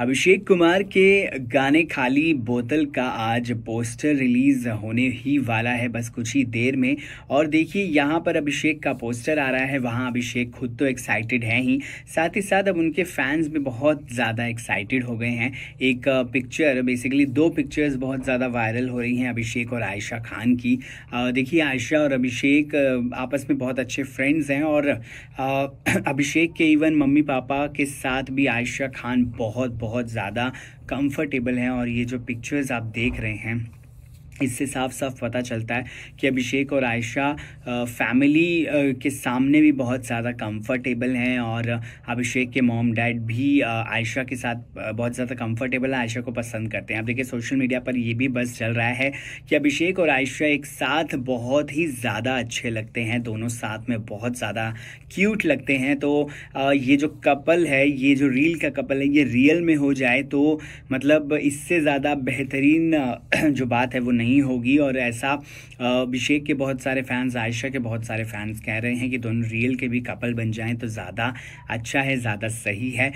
अभिषेक कुमार के गाने खाली बोतल का आज पोस्टर रिलीज होने ही वाला है बस कुछ ही देर में और देखिए यहाँ पर अभिषेक का पोस्टर आ रहा है वहाँ अभिषेक खुद तो एक्साइटेड हैं ही साथ ही साथ अब उनके फैंस भी बहुत ज़्यादा एक्साइटेड हो गए हैं एक पिक्चर बेसिकली दो पिक्चर्स बहुत ज़्यादा वायरल हो रही हैं अभिषेक और आयशा खान की देखिए आयशा और अभिषेक आपस में बहुत अच्छे फ्रेंड्स हैं और अभिषेक के इवन मम्मी पापा के साथ भी आयशा खान बहुत बहुत बहुत ज़्यादा कंफर्टेबल हैं और ये जो पिक्चर्स आप देख रहे हैं इससे साफ साफ पता चलता है कि अभिषेक और आयशा फैमिली के सामने भी बहुत ज़्यादा कंफर्टेबल हैं और अभिषेक के मॉम डैड भी आयशा के साथ बहुत ज़्यादा कंफर्टेबल है आयशा को पसंद करते हैं आप देखिए सोशल मीडिया पर ये भी बस चल रहा है कि अभिषेक और आयशा एक साथ बहुत ही ज़्यादा अच्छे लगते हैं दोनों साथ में बहुत ज़्यादा क्यूट लगते हैं तो ये जो कपल है ये जो रील का कपल है ये रियल में हो जाए तो मतलब इससे ज़्यादा बेहतरीन जो बात है वो नहीं नहीं होगी और ऐसा अभिषेक के बहुत सारे फैंस आयशा के बहुत सारे फैंस कह रहे हैं कि दोनों रियल के भी कपल बन जाएं तो ज़्यादा अच्छा है ज़्यादा सही है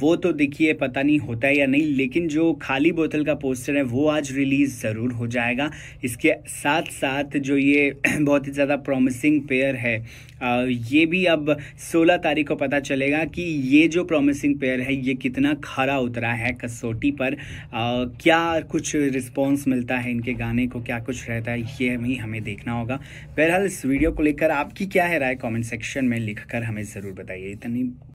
वो तो देखिए पता नहीं होता है या नहीं लेकिन जो खाली बोतल का पोस्टर है वो आज रिलीज़ ज़रूर हो जाएगा इसके साथ साथ जो ये बहुत ही ज़्यादा प्रॉमिसिंग पेयर है ये भी अब 16 तारीख को पता चलेगा कि ये जो प्रॉमिसिंग पेयर है ये कितना खरा उतरा है कसौटी पर क्या कुछ रिस्पॉन्स मिलता है इनके गाने चाहने को क्या कुछ रहता है ये भी हमें देखना होगा बहरहाल इस वीडियो को लेकर आपकी क्या है राय कमेंट सेक्शन में लिखकर हमें ज़रूर बताइए इतनी